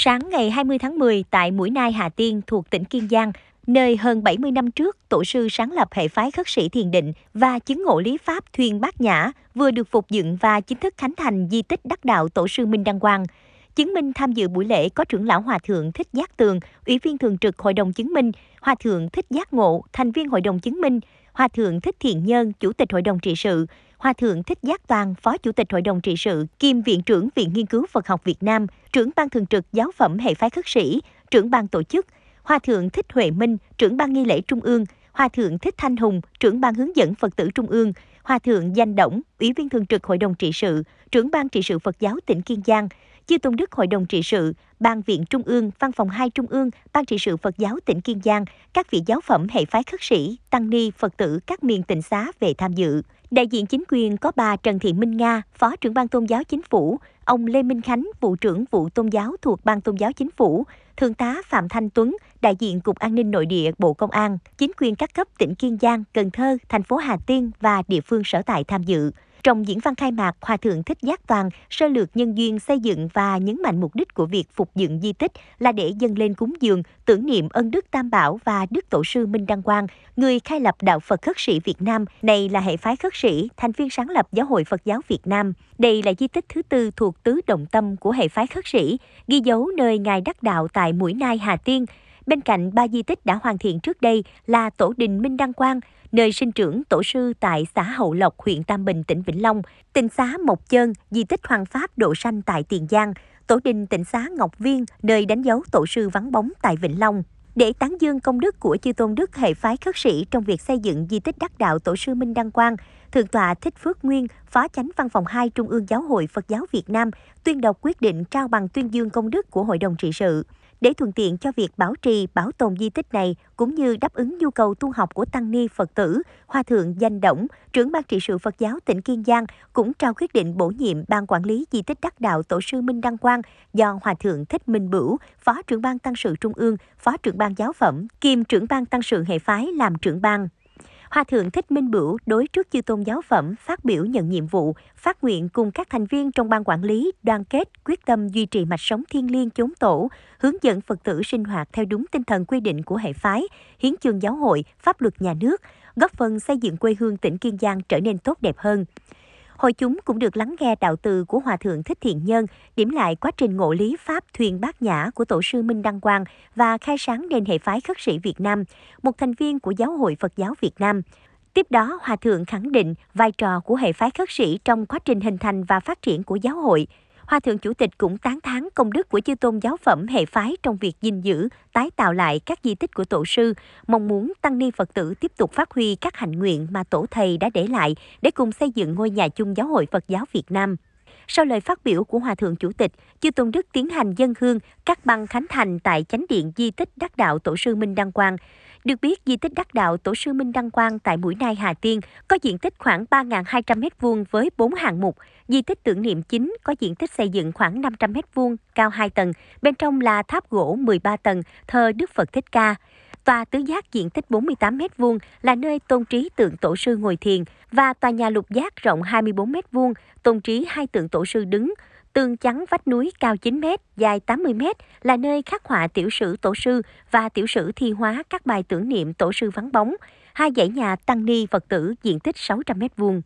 Sáng ngày 20 tháng 10 tại Mũi Nai Hà Tiên thuộc tỉnh Kiên Giang, nơi hơn 70 năm trước tổ sư sáng lập hệ phái khất sĩ thiền định và chứng ngộ lý pháp Thuyền bát nhã vừa được phục dựng và chính thức khánh thành di tích đắc đạo tổ sư Minh Đăng Quang. Chứng minh tham dự buổi lễ có trưởng lão Hòa Thượng Thích Giác Tường, Ủy viên Thường trực Hội đồng Chứng minh, Hòa Thượng Thích Giác Ngộ, thành viên Hội đồng Chứng minh, Hòa Thượng Thích Thiện Nhân, Chủ tịch Hội đồng Trị sự, Hòa thượng Thích Giác Toàn, Phó Chủ tịch Hội đồng trị sự, kiêm Viện trưởng Viện Nghiên cứu Phật học Việt Nam, trưởng ban thường trực giáo phẩm hệ phái khất sĩ, trưởng ban tổ chức, Hòa thượng Thích Huệ Minh, trưởng ban nghi lễ Trung ương, Hòa thượng Thích Thanh Hùng, trưởng ban hướng dẫn Phật tử Trung ương, Hòa thượng Danh Đổng, Ủy viên Thường trực Hội đồng Trị sự, trưởng ban Trị sự Phật giáo tỉnh Kiên Giang, Chư Tôn Đức Hội đồng trị sự, Ban Viện Trung ương, Văn phòng 2 Trung ương, Ban trị sự Phật giáo tỉnh Kiên Giang, các vị giáo phẩm hệ phái khất sĩ, tăng ni, Phật tử các miền tỉnh xá về tham dự. Đại diện chính quyền có bà Trần Thị Minh Nga, Phó trưởng ban tôn giáo chính phủ, ông Lê Minh Khánh, vụ trưởng vụ tôn giáo thuộc ban tôn giáo chính phủ, Thượng tá Phạm Thanh Tuấn, đại diện Cục An ninh Nội địa Bộ Công an, chính quyền các cấp tỉnh Kiên Giang, Cần Thơ, thành phố Hà Tiên và địa phương sở tại tham dự. Trong diễn văn khai mạc, Hòa Thượng Thích Giác Toàn sơ lược nhân duyên xây dựng và nhấn mạnh mục đích của việc phục dựng di tích là để dâng lên cúng dường, tưởng niệm ân đức Tam Bảo và Đức Tổ sư Minh Đăng Quang, người khai lập đạo Phật khất sĩ Việt Nam, này là hệ phái khất sĩ, thành viên sáng lập Giáo hội Phật giáo Việt Nam. Đây là di tích thứ tư thuộc tứ động tâm của hệ phái khất sĩ, ghi dấu nơi Ngài đắc đạo tại Mũi Nai, Hà Tiên, Bên cạnh ba di tích đã hoàn thiện trước đây là Tổ đình Minh Đăng Quang, nơi sinh trưởng tổ sư tại xã Hậu Lộc, huyện Tam Bình, tỉnh Vĩnh Long, tỉnh xá Mộc Chơn, di tích Hoàng Pháp Độ Sanh tại Tiền Giang, tổ đình tỉnh xá Ngọc Viên, nơi đánh dấu tổ sư vắng bóng tại Vĩnh Long. Để tán dương công đức của chư tôn đức hệ phái khất sĩ trong việc xây dựng di tích đắc đạo tổ sư Minh Đăng Quang, Thượng tọa Thích Phước Nguyên, Phó Chánh Văn phòng 2 Trung ương Giáo hội Phật giáo Việt Nam tuyên đọc quyết định trao bằng tuyên dương công đức của Hội đồng trị sự để thuận tiện cho việc bảo trì, bảo tồn di tích này cũng như đáp ứng nhu cầu tu học của tăng ni Phật tử, Hòa thượng Danh Động, trưởng ban trị sự Phật giáo tỉnh Kiên Giang cũng trao quyết định bổ nhiệm ban quản lý di tích đắc đạo tổ sư Minh Đăng Quang do Hòa thượng Thích Minh Bửu, Phó trưởng ban tăng sự Trung ương, Phó trưởng ban giáo phẩm, kiêm trưởng ban tăng sự hệ phái làm trưởng ban. Hòa thượng Thích Minh Bửu đối trước chư tôn giáo phẩm phát biểu nhận nhiệm vụ, phát nguyện cùng các thành viên trong ban quản lý đoàn kết quyết tâm duy trì mạch sống thiên liêng chốn tổ, hướng dẫn Phật tử sinh hoạt theo đúng tinh thần quy định của hệ phái, hiến chương giáo hội, pháp luật nhà nước, góp phần xây dựng quê hương tỉnh Kiên Giang trở nên tốt đẹp hơn. Hội chúng cũng được lắng nghe đạo từ của Hòa Thượng Thích Thiện Nhân, điểm lại quá trình ngộ lý Pháp Thuyền Bát Nhã của Tổ sư Minh Đăng Quang và khai sáng nền hệ phái khất sĩ Việt Nam, một thành viên của Giáo hội Phật giáo Việt Nam. Tiếp đó, Hòa Thượng khẳng định vai trò của hệ phái khất sĩ trong quá trình hình thành và phát triển của giáo hội, Hoa Thượng Chủ tịch cũng tán thán công đức của chư tôn giáo phẩm hệ phái trong việc gìn giữ, tái tạo lại các di tích của tổ sư, mong muốn tăng ni Phật tử tiếp tục phát huy các hạnh nguyện mà tổ thầy đã để lại để cùng xây dựng ngôi nhà chung giáo hội Phật giáo Việt Nam. Sau lời phát biểu của Hòa Thượng Chủ tịch, Chư Tôn Đức tiến hành dân hương các băng khánh thành tại chánh điện di tích đắc đạo Tổ sư Minh Đăng Quang. Được biết, di tích đắc đạo Tổ sư Minh Đăng Quang tại Mũi Nai Hà Tiên có diện tích khoảng 3.200 m2 với 4 hạng mục. Di tích tưởng niệm chính có diện tích xây dựng khoảng 500 m2, cao 2 tầng, bên trong là tháp gỗ 13 tầng, thờ Đức Phật Thích Ca. Tòa tứ giác diện tích 48 m2 là nơi tôn trí tượng tổ sư ngồi thiền và tòa nhà lục giác rộng 24 m2 tôn trí hai tượng tổ sư đứng Tường trắng vách núi cao 9 m, dài 80 m là nơi khắc họa tiểu sử tổ sư và tiểu sử thi hóa các bài tưởng niệm tổ sư vắng bóng. Hai dãy nhà tăng ni Phật tử diện tích 600 m vuông.